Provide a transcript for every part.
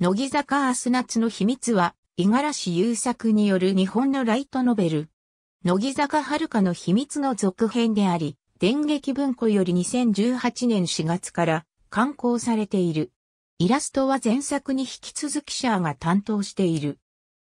乃木坂明日夏の秘密は、五十嵐優作による日本のライトノベル。乃木坂遥の秘密の続編であり、電撃文庫より2018年4月から刊行されている。イラストは前作に引き続きシャアが担当している。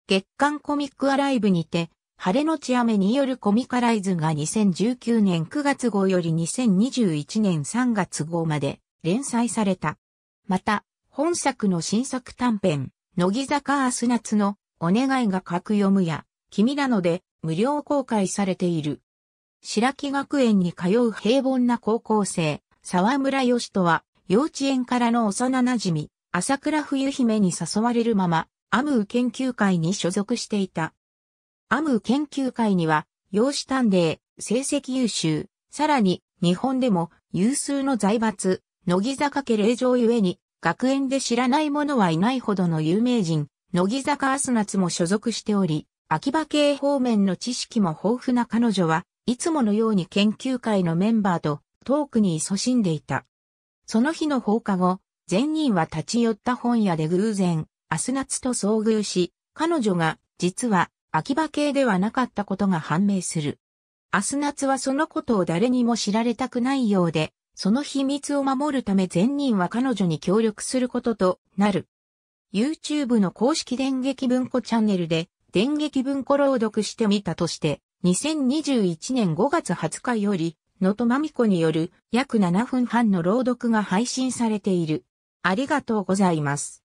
月刊コミックアライブにて、晴れのち雨によるコミカライズが2019年9月号より2021年3月号まで連載された。また、本作の新作短編、乃木坂明日夏のお願いが書く読むや、君なので無料公開されている。白木学園に通う平凡な高校生、沢村義人は、幼稚園からの幼馴染み、朝倉冬姫に誘われるまま、アムー研究会に所属していた。アムー研究会には、養子探偵、成績優秀、さらに、日本でも有数の財閥、乃木坂家令状ゆえに、学園で知らない者はいないほどの有名人、乃木坂アスナツも所属しており、秋葉系方面の知識も豊富な彼女は、いつものように研究会のメンバーとトークに勤しんでいた。その日の放課後、善人は立ち寄った本屋で偶然、アスナツと遭遇し、彼女が、実は、秋葉系ではなかったことが判明する。アスナツはそのことを誰にも知られたくないようで、その秘密を守るため善人は彼女に協力することとなる。YouTube の公式電撃文庫チャンネルで電撃文庫朗読してみたとして、2021年5月20日より、のとまみこによる約7分半の朗読が配信されている。ありがとうございます。